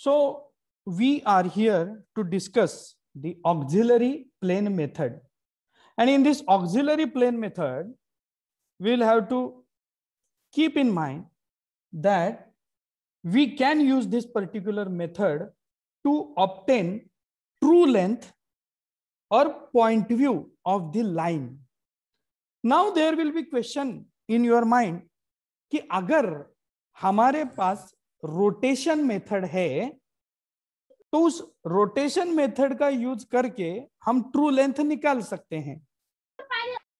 So we are here to discuss the auxiliary plane method. And in this auxiliary plane method, we'll have to keep in mind that we can use this particular method to obtain true length or point view of the line. Now there will be question in your mind कि अगर हमारे पास rotation method है तो उस rotation method का use करके हम true length निकाल सकते हैं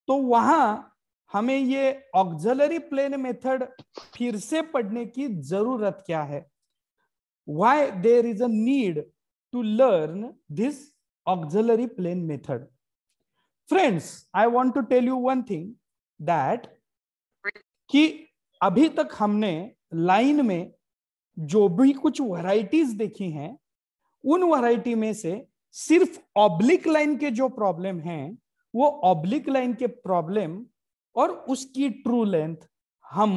तो वहां हमें ये ऑक्जलरी प्लेन मेथड फिर से पढ़ने की जरूरत क्या है why there is a need to learn this auxiliary plane method friends I want to tell you one thing that कि अभी तक हमने लाइन में जो भी कुछ वैरायटीज देखी हैं उन वैरायटी में से सिर्फ ऑब्लिक लाइन के जो प्रॉब्लम हैं वो ऑब्लिक लाइन के प्रॉब्लम और उसकी ट्रू लेंथ हम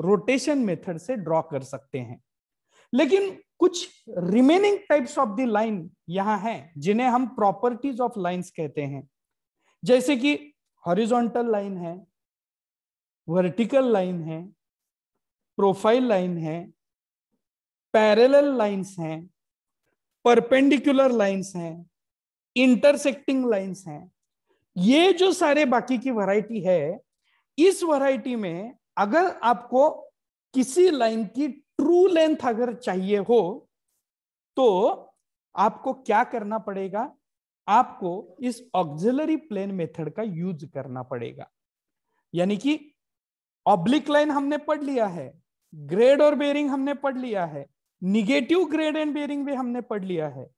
रोटेशन मेथड से ड्रॉ कर सकते हैं लेकिन कुछ remaining types of the line यहां है जिन्हें हम प्रॉपर्टीज ऑफ लाइंस कहते हैं जैसे कि हॉरिजॉन्टल लाइन है वर्टिकल लाइन है प्रोफाइल लाइन है पैरेलल लाइंस हैं परपेंडिकुलर लाइंस हैं इंटरसेक्टिंग लाइंस हैं ये जो सारे बाकी की वैरायटी है इस वैरायटी में अगर आपको किसी लाइन की ट्रू लेंथ अगर चाहिए हो तो आपको क्या करना पड़ेगा आपको इस ऑक्सिलरी प्लेन मेथड का यूज करना पड़ेगा यानी कि ऑब्लिक लाइन हमने पढ़ लिया है ग्रेड और बेरिंग हमने पढ़ लिया है निगेटिव ग्रेड एंड बेयरिंग भी हमने पढ़ लिया है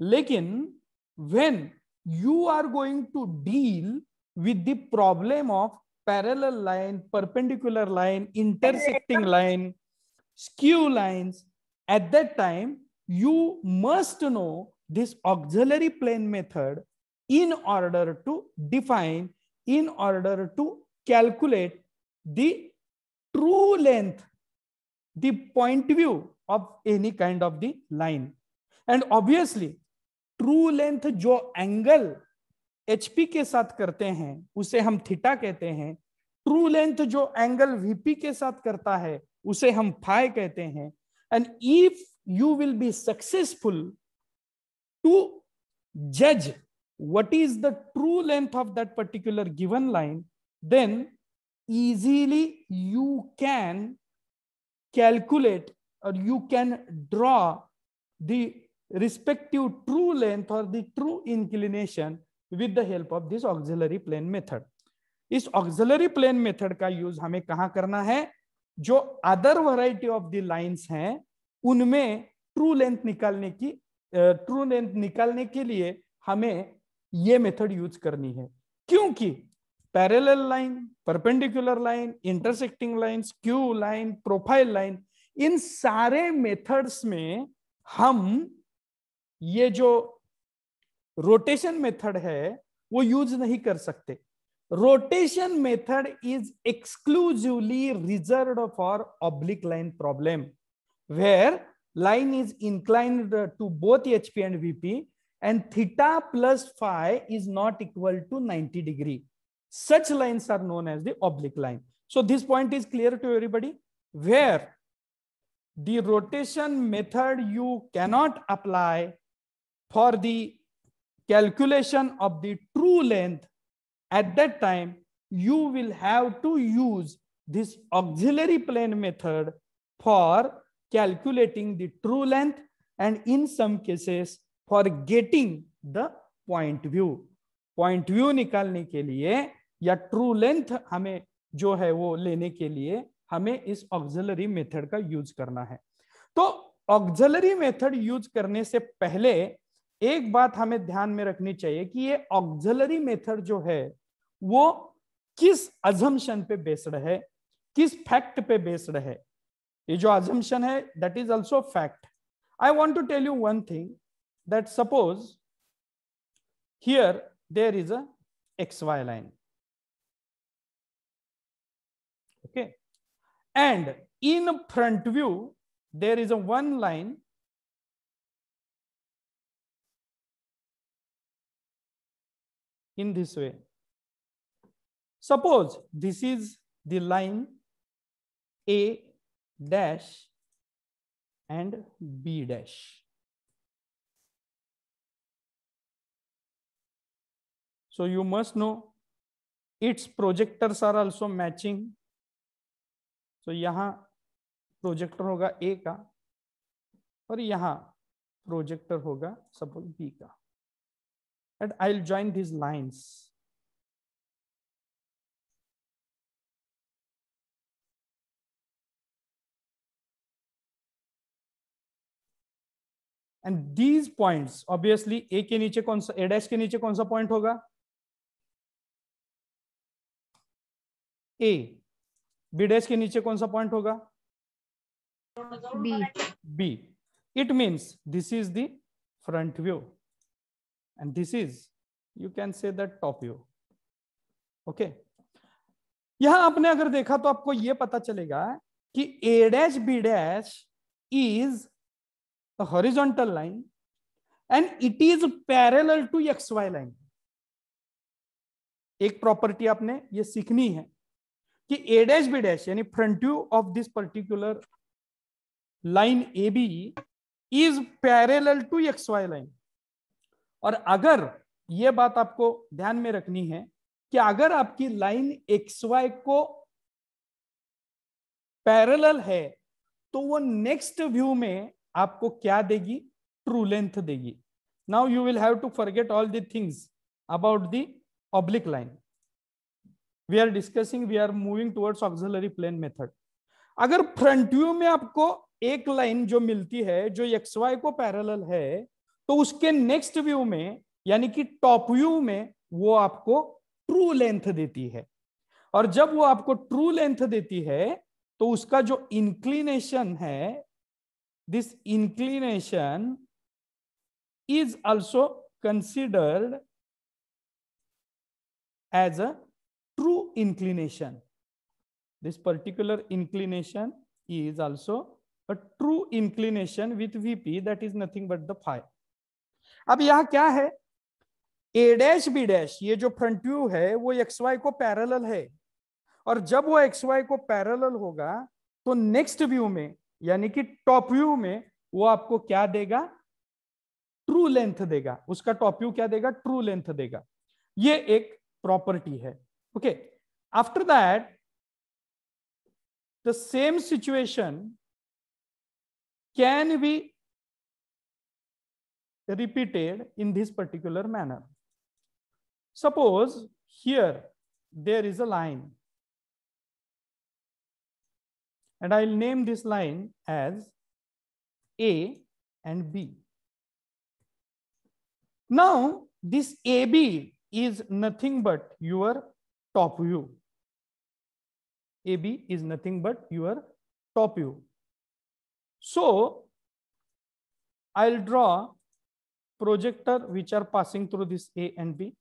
लेकिन when you are going to deal with the problem of parallel line perpendicular line intersecting line skew lines at that time you must know this auxiliary plane method in order to define in order to calculate the true length the point view of any kind of the line. And obviously, true length jo angle hp ke sath karte hain use hum theta kehte hain true length jo angle vp ke sath karta hai use hum phi kehte hain and if you will be successful to judge what is the true length of that particular given line then easily you can calculate or you can draw the respective true length or the true inclination with the help of this auxiliary plane method. is auxiliary plane method ka use hame kahan karna hai jo other variety of the lines hain unme true length nikalne ki uh, true length nikalne ke liye hame ye method use karni hai kyunki parallel line perpendicular line intersecting lines q line profile line इन सारे methods में हम ये जो rotation method है वो use नहीं कर सकते rotation method is exclusively reserved for oblique line problem where line is incline to both HP and VP and theta plus five is not equal to 90 degree such line are known as the oblique line so this point is clear to everybody where the rotation method you cannot apply for the calculation of the true length at that time you will have to use this auxiliary plane method for calculating the true length and in some cases for getting the point view point view nikalne ke liye ya true length hame jo hai wo lene ke liye हमें इस auxiliary method का use करना है तो auxiliary method use करने से पहले एक बात हमें ध्यान में रखनी चाहिए कि ये ऑक्जलरी मेथड जो है वो किस अजम्पन पे बेस्ड है किस फैक्ट पे बेस्ड है ये जो अजम्पन है that is also fact I want to tell you one thing that suppose here there is a X Y line And in front view, there is a one line in this way. Suppose this is the line A dash and B dash. So you must know its projectors are also matching तो यहाँ projector होगा ए का और यहाँ projector होगा suppose B का and I will join these lines and these points obviously A के नीचे कौन सा एडैश के नीचे कौन सा पॉइंट होगा ए बी डैश के नीचे कौन सा पॉइंट होगा B B it means this is the front view and this is you can say top view okay यहां आपने अगर देखा तो आपको यह पता चलेगा कि A dash B dash is horizontal line and it is parallel to x Y line एक प्रॉपर्टी आपने ये सीखनी है कि ए डैश बी डैश यानी front view of this particular line A B is parallel to x Y line और अगर ये बात आपको ध्यान में रखनी है कि अगर आपकी लाइन एक्स वाई को पैरेलल है तो वो नेक्स्ट व्यू में आपको क्या देगी ट्रू लेंथ देगी now you will have to forget all the things about the oblique line we are discussing we are moving towards auxiliary plane method अगर फ्रंट व्यू में आपको एक लाइन जो मिलती है जो एक्स वाई को पैरल है तो उसके नेक्स्ट व्यू में यानी कि टॉप व्यू में वो आपको ट्रू लेंथ देती है और जब वो आपको ट्रू लेंथ देती है तो उसका जो इंक्लिनेशन है this inclination is also considered as a true inclination. This particular inclination is also a true inclination with Vp that is nothing but the phi. ab यह kya hai a dash b dash ye jo front view hai wo xy ko parallel hai और जब वो x Y को parallel होगा तो next view में यानी कि टॉप व्यू में वो आपको क्या देगा ट्रू लेंथ देगा उसका टॉप व्यू क्या देगा ट्रू लेंथ देगा ये एक प्रॉपर्टी है Okay. After that, the same situation can be repeated in this particular manner. Suppose here there is a line. And I'll name this line as A and B. Now, this AB is nothing but your top view. AB is nothing but your top view. So I'll draw projector which are passing through this A and B.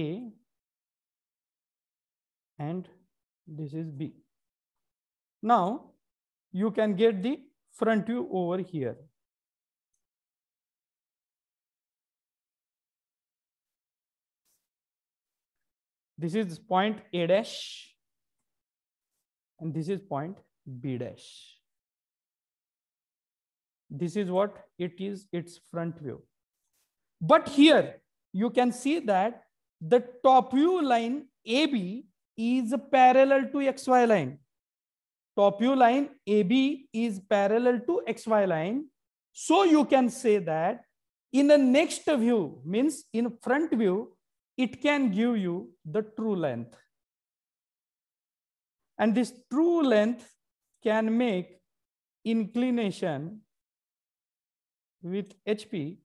A and this is B. Now you can get the front view over here. This is point A dash and this is point B dash. This is what it is, its front view. But here you can see that the top view line AB is parallel to XY line. Top view line AB is parallel to XY line. So you can say that in the next view means in front view, it can give you the true length. And this true length can make inclination with HP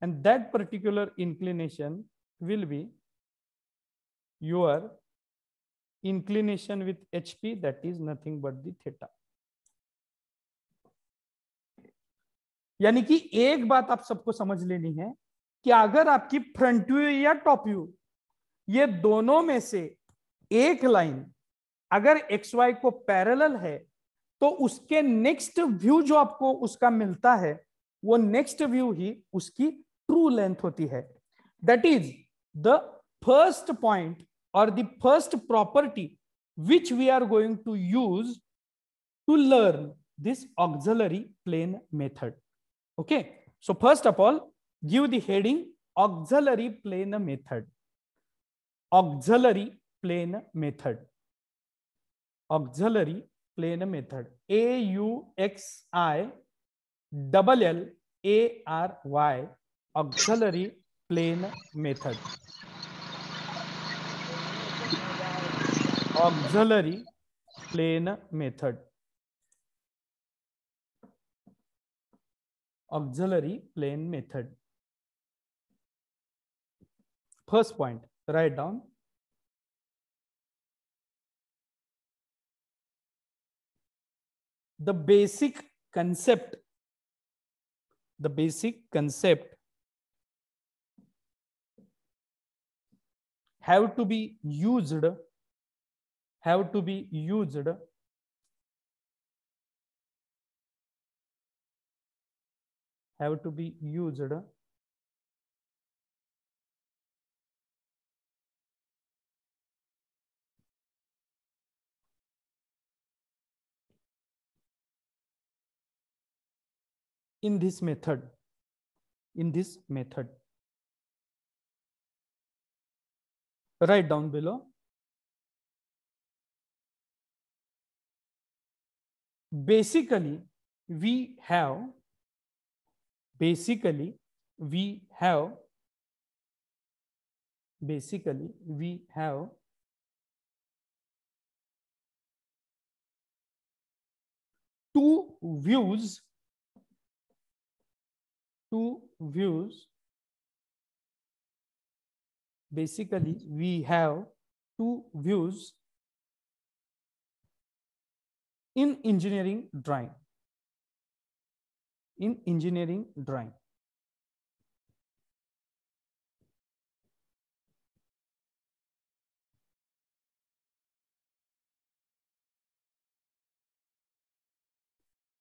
and that particular inclination will be your inclination with HP that is nothing but the theta. यानी कि एक बात आप सबको समझ लेनी है कि अगर आपकी फ्रंट व्यू या टॉप व्यू ये दोनों में से एक लाइन अगर एक्स वाई को पैरेलल है तो उसके नेक्स्ट व्यू जो आपको उसका मिलता है वो नेक्स्ट व्यू ही उसकी ट्रू लेंथ होती है that is the first point और the first property which we are going to use to learn this auxiliary plane method okay so first of all give the heading auxiliary plane method auxiliary plane method auxiliary plane method a u x i double l a r y auxiliary plane method auxiliary plane method auxiliary plane method first point, write down. The basic concept, the basic concept have to be used, have to be used have to be used in this method, in this method. Write down below. Basically, we have, basically, we have, basically, we have two views two views, basically we have two views in engineering drawing. In engineering drawing.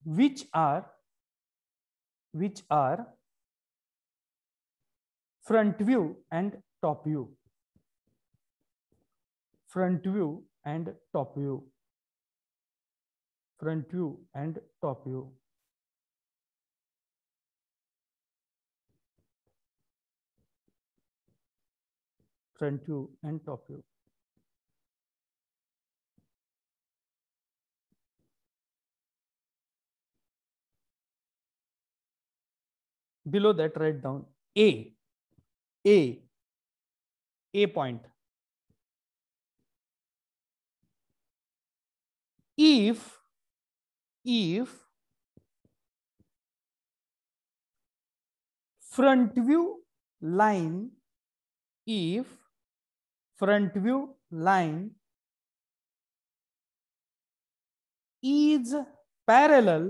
which are which are front view and top view front view and top view front view and top view front view and top view below that write down a A A point if if front view line if front view line is parallel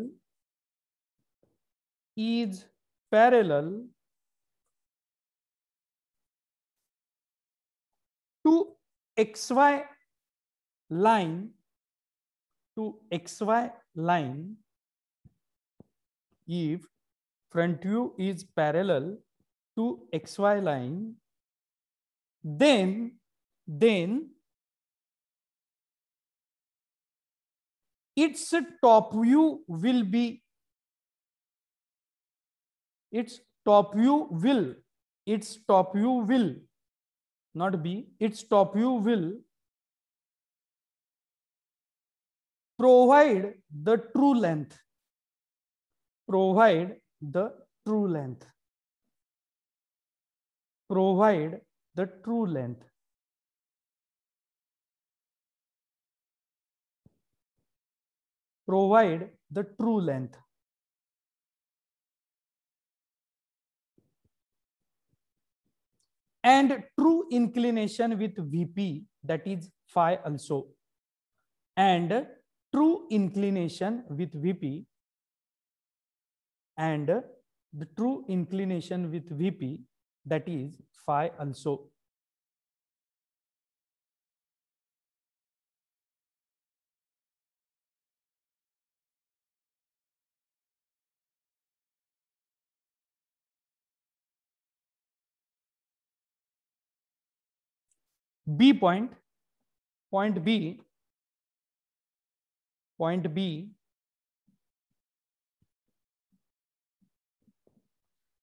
is parallel to xy line to xy line if front view is parallel to xy line then then its top view will be its top view will its top view will not B, its top view will provide the true length. Provide the true length. Provide the true length. Provide the true length. and true inclination with VP that is phi also and true inclination with VP and the true inclination with VP that is phi also. B point, point B, point B,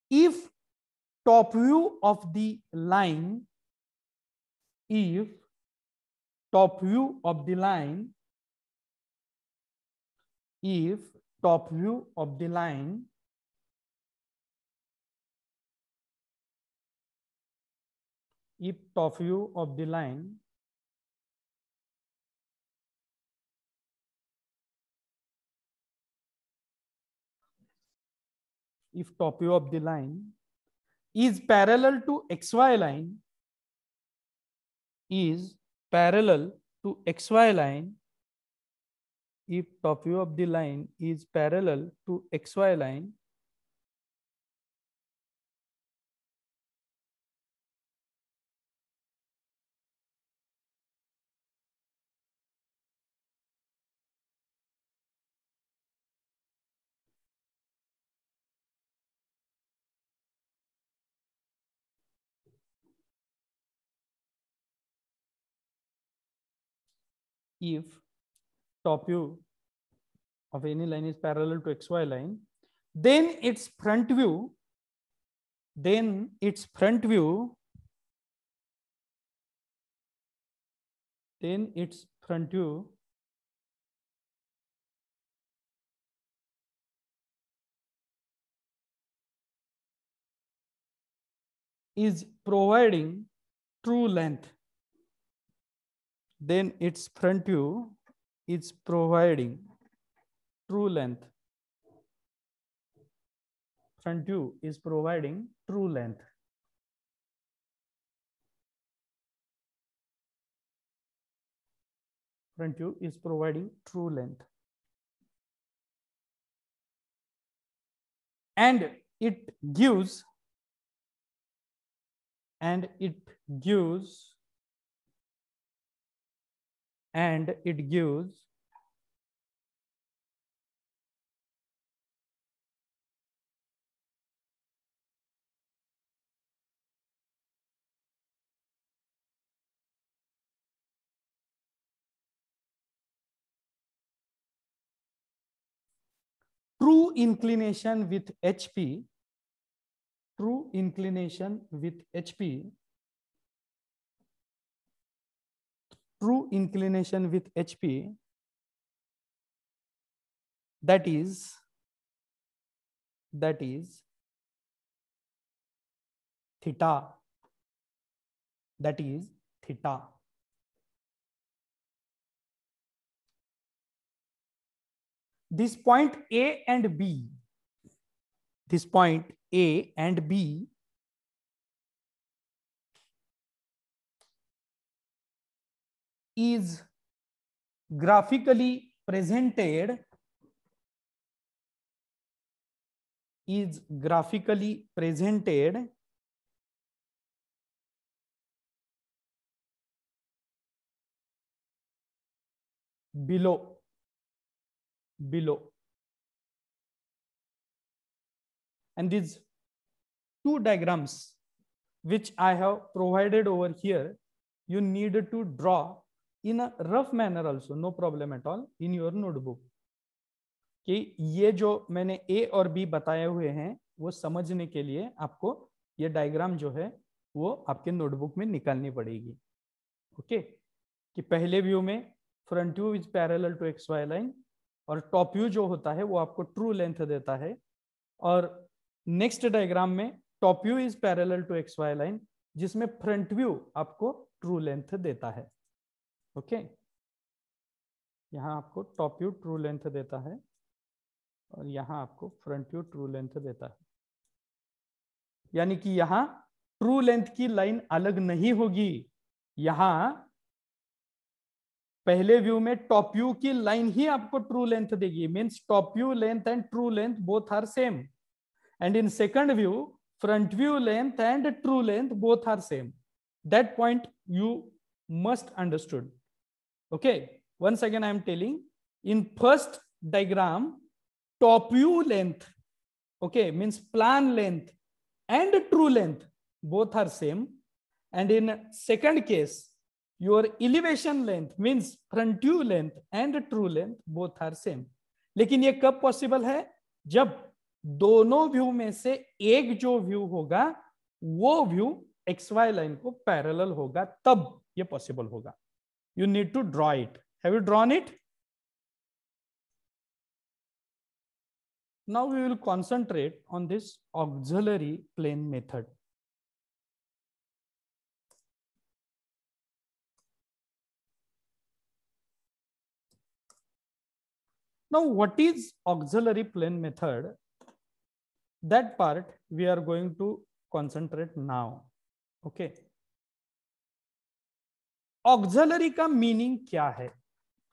if top view of the line, if top view of the line, if top view of the line if top view of the line if top view of the line is parallel to xy line is parallel to xy line if top view of the line is parallel to xy line if top view of any line is parallel to xy line then its front view then its front view then its front view is providing true length then its front view is providing true length. Front view is providing true length. Front view is providing true length. And it gives and it gives and it gives true inclination with HP, true inclination with HP true inclination with HP, that is, that is theta, that is theta. This point A and B, this point A and B is graphically presented is graphically presented below below and these two diagrams which i have provided over here you need to draw in rough manner also no problem at all in your notebook कि ये जो मैंने ए और B बताए हुए हैं वो समझने के लिए आपको ये डायग्राम जो है वो आपके नोटबुक में निकालनी पड़ेगी ओके कि पहले व्यू में front view is parallel to x Y line और टॉप व्यू जो होता है वो आपको ट्रू लेंथ देता है और नेक्स्ट डायग्राम में top view is parallel to x Y line जिसमें फ्रंट व्यू आपको ट्रू लेंथ देता है ओके यहाँ आपको टॉप व्यू ट्रू लेंथ देता है और यहाँ आपको फ्रंट व्यू ट्रू लेंथ देता है यानी कि यहाँ ट्रू लेंथ की लाइन अलग नहीं होगी यहाँ पहले व्यू में टॉप व्यू की लाइन ही आपको ट्रू लेंथ देगी means top view length and true length both are same and in second view front view length and true length both are same that point you must understood Okay, once again, I am telling in first diagram, top view length, okay, means plan length and true length, both are same. And in second case, your elevation length means front view length and true length both are same. lekin ye kab possible hai jab dono view mein se ek jo view hoga wo view xy line ko parallel hoga tab ye possible hoga you need to draw it. Have you drawn it? Now we will concentrate on this auxiliary plane method. Now what is auxiliary plane method? That part we are going to concentrate now. Okay. Auxiliary का meaning क्या है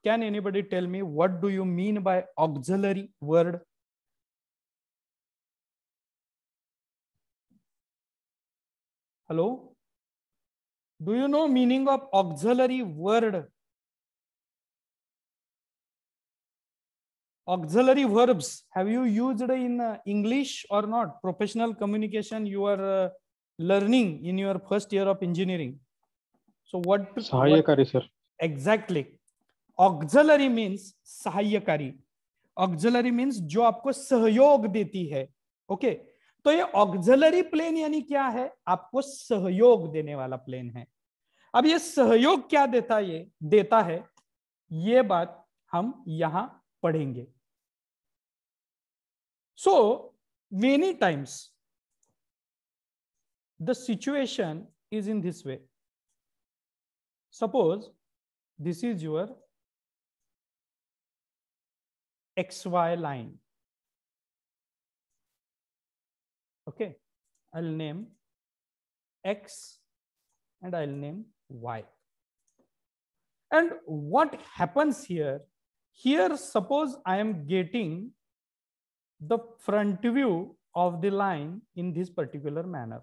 can anybody tell me what do you mean by auxiliary word hello do you know meaning of auxiliary word auxiliary verbs have you used in english or not professional communication you are learning in your first year of engineering So what? Sahayakari, sir. Exactly. Auxiliary means सहायकारी. Auxiliary means जो आपको सहयोग देती है. Okay. तो ये auxiliary plane यानी क्या है आपको सहयोग देने वाला प्लेन है अब ये सहयोग क्या देता ये देता है ये बात हम यहां पढ़ेंगे so many times the situation is in this way Suppose this is your XY line. Okay, I'll name X and I'll name Y. And what happens here? Here, suppose I am getting the front view of the line in this particular manner.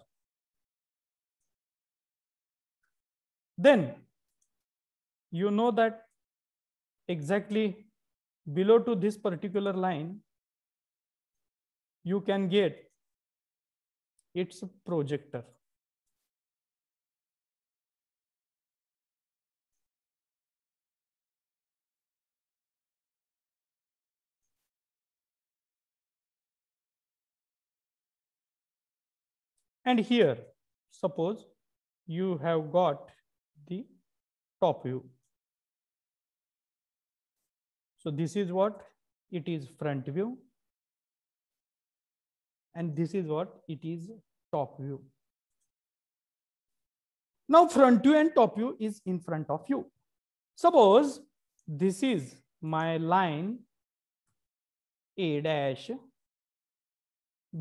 Then you know that exactly below to this particular line, you can get its projector. And here, suppose you have got the top view. So this is what it is front view. And this is what it is top view. Now front view and top view is in front of you. Suppose this is my line A dash,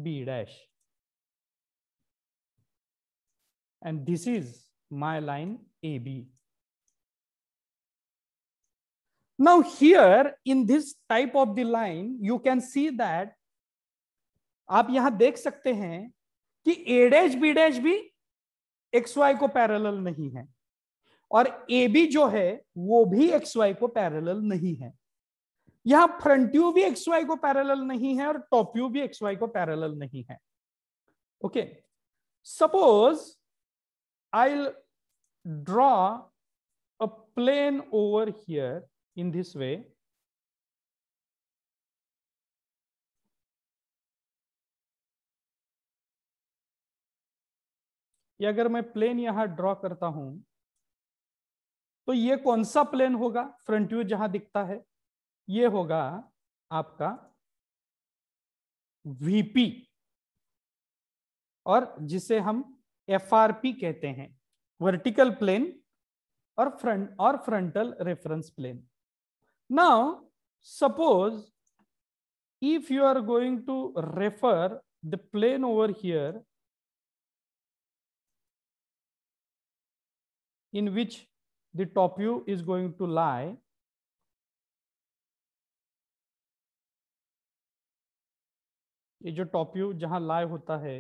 B dash. And this is my line AB. Now here in this type of the line, you can see that आप यहां देख सकते हैं कि A dash B dash भी x Y को parallel नहीं है और ए बी जो है वो भी एक्स वाई को पैरेलल नहीं है यहां फ्रंट यू भी एक्स वाई को पैरेलल नहीं है और टॉप यू भी एक्स वाई को पैरेलल नहीं है okay suppose I draw a plane over here in this way ये अगर मैं प्लेन यहां ड्रॉ करता हूं तो ये कौन सा प्लेन होगा फ्रंट व्यू जहां दिखता है ये होगा आपका वीपी और जिसे हम एफआरपी कहते हैं वर्टिकल प्लेन और फ्रंट और frontal reference plane Now, suppose if you are going to refer the plane over here in which the top view is going to lie, ये जो टॉप व्यू जहां लाइव होता है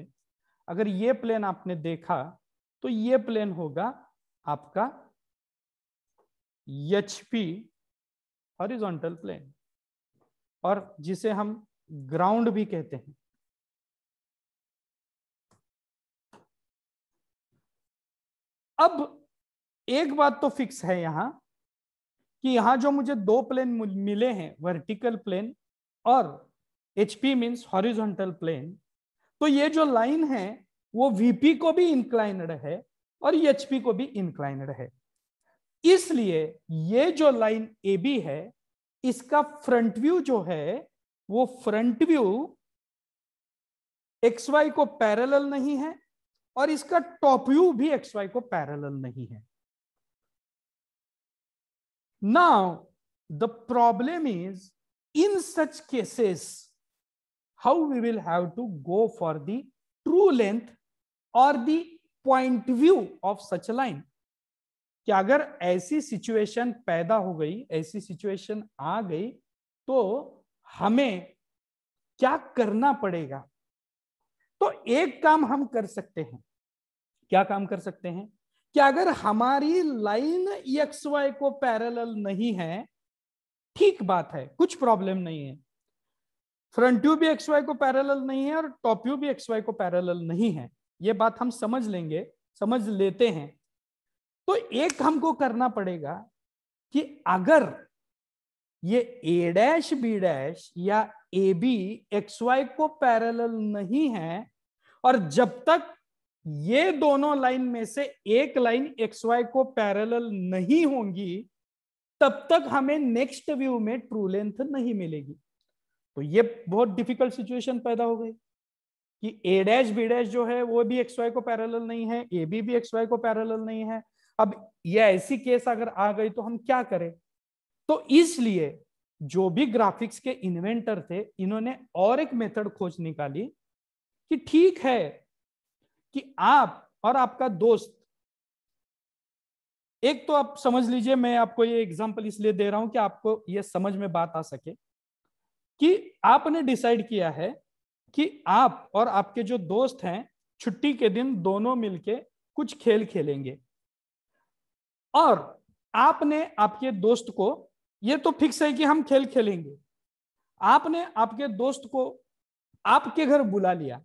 अगर ये प्लेन आपने देखा तो ये प्लेन होगा आपका एच पी हॉरिजॉन्टल प्लेन और जिसे हम ग्राउंड भी कहते हैं अब एक बात तो फिक्स है यहां कि यहां जो मुझे दो प्लेन मिले हैं वर्टिकल प्लेन और HP means means horizontal plane तो ये जो लाइन है वो वीपी को भी इंक्लाइनड है और एचपी को भी इंक्लाइनड है इसलिए ये जो लाइन ए बी है इसका फ्रंट व्यू जो है वो फ्रंट व्यू एक्स वाई को पैरेलल नहीं है और इसका टॉप व्यू भी एक्स वाई को पैरेलल नहीं है now the problem is in such cases how we will have to go for the true length और the point view of such line कि अगर ऐसी सिचुएशन पैदा हो गई ऐसी सिचुएशन आ गई तो हमें क्या करना पड़ेगा तो एक काम हम कर सकते हैं क्या काम कर सकते हैं कि अगर हमारी लाइन एक्स वाई को पैरेलल नहीं है ठीक बात है कुछ प्रॉब्लम नहीं है फ्रंट व्यू भी एक्स वाई को पैरेलल नहीं है और टॉप व्यू भी एक्स वाई को पैरेलल नहीं है ये बात हम समझ लेंगे समझ लेते हैं तो एक हमको करना पड़ेगा कि अगर ये ए डैश बी डैश या ए बी एक्स वाई को पैरेलल नहीं है और जब तक ये दोनों लाइन में से एक लाइन एक्स वाई को पैरेलल नहीं होंगी तब तक हमें नेक्स्ट व्यू में ट्रू लेंथ नहीं मिलेगी तो ये बहुत डिफिकल्ट सिचुएशन पैदा हो गई कि ए डैश बी डैश जो है वो भी एक्स वाई को पैरेलल नहीं है ए बी भी एक्स वाई को पैरेलल नहीं है अब ये ऐसी केस अगर आ गई तो हम क्या करें तो इसलिए जो भी ग्राफिक्स के इन्वेंटर थे इन्होंने और एक मेथड खोज निकाली कि ठीक है कि आप और आपका दोस्त एक तो आप समझ लीजिए मैं आपको ये एग्जाम्पल इसलिए दे रहा हूं कि आपको ये समझ में बात आ सके कि आपने डिसाइड किया है कि आप और आपके जो दोस्त हैं छुट्टी के दिन दोनों मिलके कुछ खेल खेलेंगे और आपने आपके दोस्त को ये तो फिक्स है कि हम खेल खेलेंगे आपने आपके दोस्त को आपके घर बुला लिया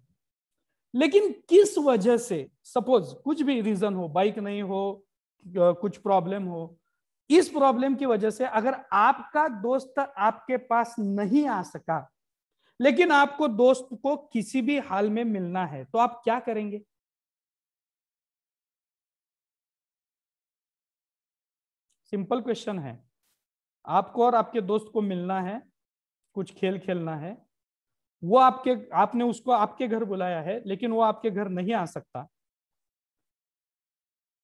लेकिन किस वजह से सपोज कुछ भी रीजन हो बाइक नहीं हो कुछ प्रॉब्लम हो इस प्रॉब्लम की वजह से अगर आपका दोस्त आपके पास नहीं आ सका लेकिन आपको दोस्त को किसी भी हाल में मिलना है तो आप क्या करेंगे सिंपल क्वेश्चन है आपको और आपके दोस्त को मिलना है कुछ खेल खेलना है वो आपके आपने उसको आपके घर बुलाया है लेकिन वो आपके घर नहीं आ सकता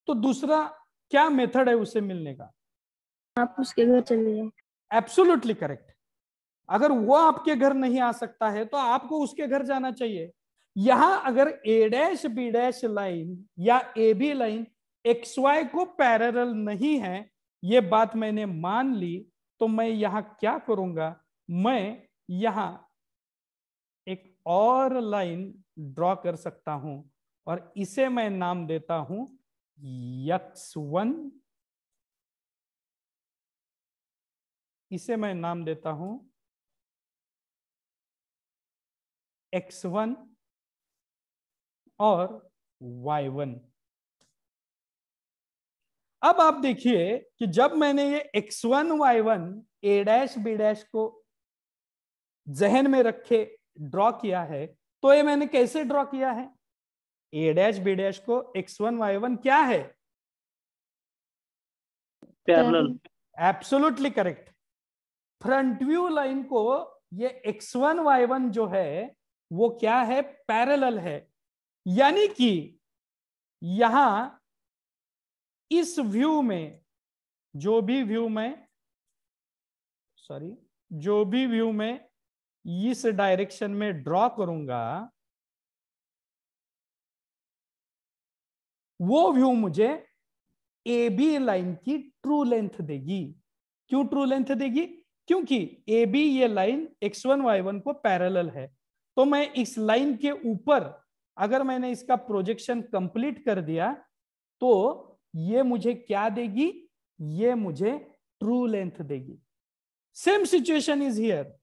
तो दूसरा क्या मेथड है उसे मिलने का आप उसके घर चले एब्सोल्युटली करेक्ट अगर वो आपके घर नहीं आ सकता है तो आपको उसके घर जाना चाहिए यहां अगर A dash B dash line या A B line x Y को पैरल नहीं है ये बात मैंने मान ली तो मैं यहां क्या करूंगा मैं यहां एक और लाइन ड्रॉ कर सकता हूं और इसे मैं नाम देता हूं यक्स वन इसे मैं नाम देता हूं एक्स वन और वाई वन अब आप देखिए कि जब मैंने ये x one y one A dash B dash को जहन में रखे ड्रॉ किया है तो ये मैंने कैसे ड्रॉ किया है a डैश बी डैश को x1 वन वाई वन क्या है absolutely correct front view line को ये एक्स वन वाई वन जो है वो क्या है पैरेलल है यानी कि यहां इस व्यू में जो भी व्यू में सॉरी जो भी व्यू में इस डायरेक्शन में ड्रॉ करूंगा वो व्यू मुझे ए बी लाइन की ट्रू लेंथ देगी क्यों ट्रू लेंथ देगी क्योंकि ए बी ये line x one y one को पैरेलल है तो मैं इस लाइन के ऊपर अगर मैंने इसका प्रोजेक्शन कंप्लीट कर दिया तो ये मुझे क्या देगी ये मुझे ट्रू लेंथ देगी सेम सिचुएशन इज हियर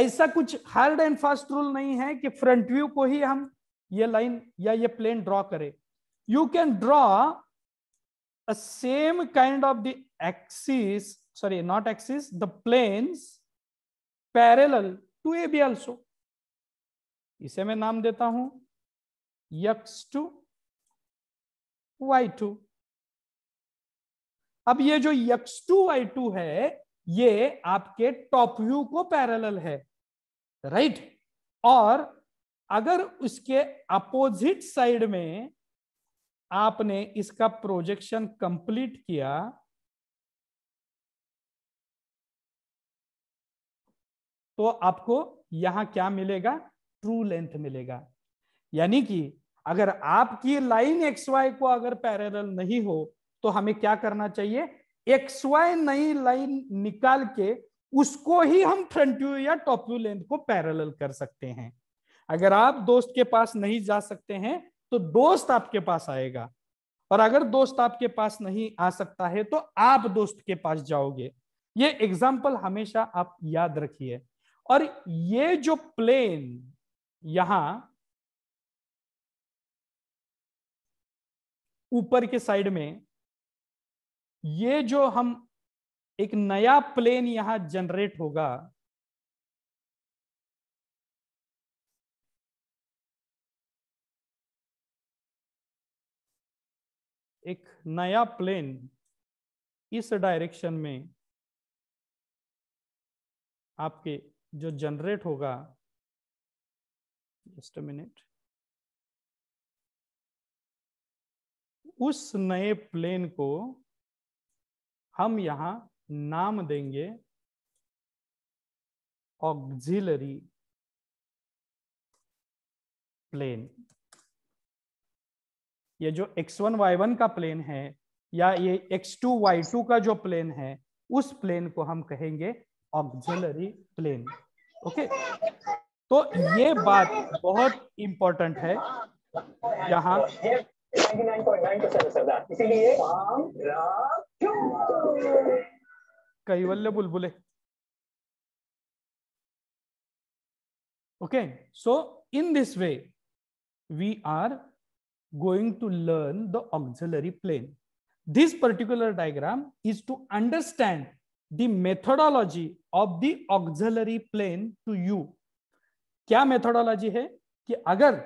ऐसा कुछ हार्ड एंड फास्ट रूल नहीं है कि फ्रंट व्यू को ही हम ये लाइन या ये प्लेन ड्रॉ करें you can draw a same kind of the axis not axis the the parallel to A B also इसे मैं नाम देता हूं यक्स टू वाई टू अब ये जो यक्स टू वाई टू है ये आपके टॉप व्यू को पैरेलल है राइट और अगर उसके अपोजिट साइड में आपने इसका प्रोजेक्शन कंप्लीट किया तो आपको यहां क्या मिलेगा ट्रू लेंथ मिलेगा यानी कि अगर आपकी लाइन एक्स वाई को अगर पैरेलल नहीं हो तो हमें क्या करना चाहिए एक्स वाई नई लाइन निकाल के उसको ही हम फ्रंट व्यू या टॉप व्यू लेंथ को पैरेलल कर सकते हैं अगर आप दोस्त के पास नहीं जा सकते हैं तो दोस्त आपके पास आएगा और अगर दोस्त आपके पास नहीं आ सकता है तो आप दोस्त के पास जाओगे ये एग्जाम्पल हमेशा आप याद रखिए और ये जो प्लेन यहां ऊपर के साइड में ये जो हम एक नया प्लेन यहां जनरेट होगा एक नया प्लेन इस डायरेक्शन में आपके जो जनरेट होगा जस्ट मिनट उस नए प्लेन को हम यहां नाम देंगे ऑक्सिलरी प्लेन ये जो x1 y1 का प्लेन है या ये x2 y2 का जो प्लेन है उस प्लेन को हम कहेंगे ऑक्सिलरी प्लेन ओके तो ये बात बहुत इंपॉर्टेंट है यहां इसीलिए कैवल्य बुलबुले okay so in this way we are going to learn the auxiliary plane this particular diagram is to understand the methodology of the auxiliary plane to you क्या मेथोडोलॉजी है कि अगर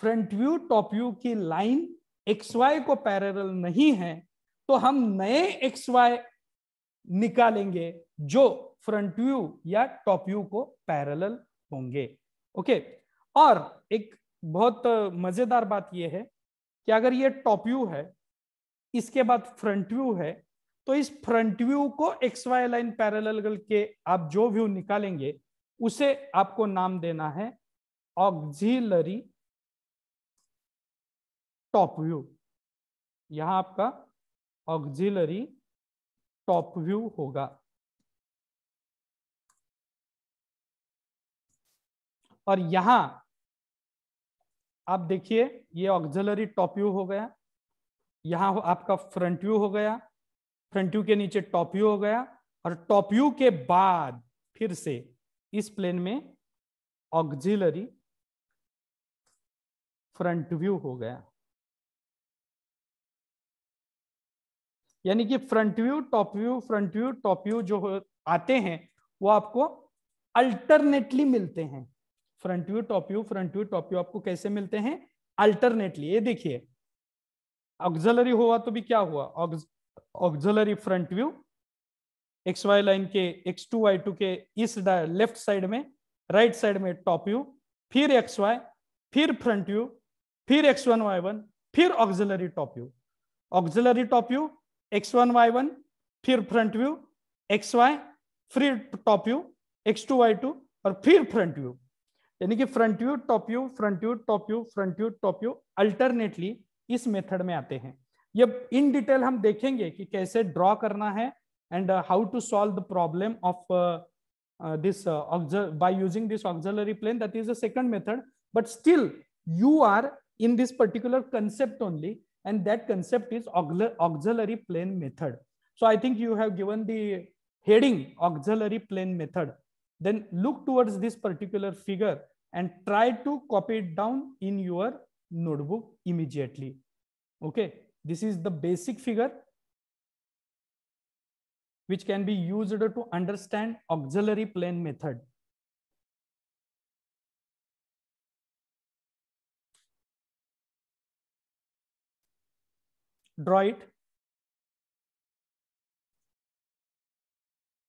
फ्रंट व्यू टॉप व्यू की line x Y को parallel नहीं है तो हम नए एक्स वाई निकालेंगे जो फ्रंट व्यू या टॉप व्यू को पैरेलल होंगे ओके और एक बहुत मजेदार बात यह है कि अगर ये टॉप व्यू है इसके बाद फ्रंट व्यू है तो इस फ्रंट व्यू को एक्स वाई लाइन पैरेलल के आप जो व्यू निकालेंगे उसे आपको नाम देना है ऑक्सिलरी टॉप व्यू यहां आपका ऑक्जिलरी टॉप व्यू होगा और यहां आप देखिए ये ऑक्जिलरी टॉप व्यू हो गया यहां आपका फ्रंट व्यू हो गया फ्रंट व्यू के नीचे टॉप व्यू हो गया और टॉप व्यू के बाद फिर से इस प्लेन में ऑक्जिलरी फ्रंट व्यू हो गया यानी कि front view top view front view top view जो आते हैं वो आपको अल्टरनेटली मिलते हैं front view top view front view top view आपको कैसे मिलते हैं अल्टरनेटली ये देखिए ऑक्जलरी हुआ तो भी क्या हुआ auxiliary front view x Y line के एक्स टू वाई टू के इस लेफ्ट साइड में राइट right साइड में टॉप व्यू फिर एक्स वाई फिर फ्रंट व्यू फिर एक्स वन वाई वन फिर auxiliary top view auxiliary top view x one y one फिर फ्रंट व्यू एक्स वाई फिर top view x two y two और फिर front view यानी कि front view top view front view top view front view top view alternately इस method में आते हैं ये इन डिटेल हम देखेंगे कि कैसे ड्रॉ करना है and how to solve the problem of this by using this auxiliary plane that is a second method but still you are in this particular concept only And that concept is auxiliary plane method. So I think you have given the heading auxiliary plane method. Then look towards this particular figure and try to copy it down in your notebook immediately. Okay, this is the basic figure which can be used to understand auxiliary plane method. draw it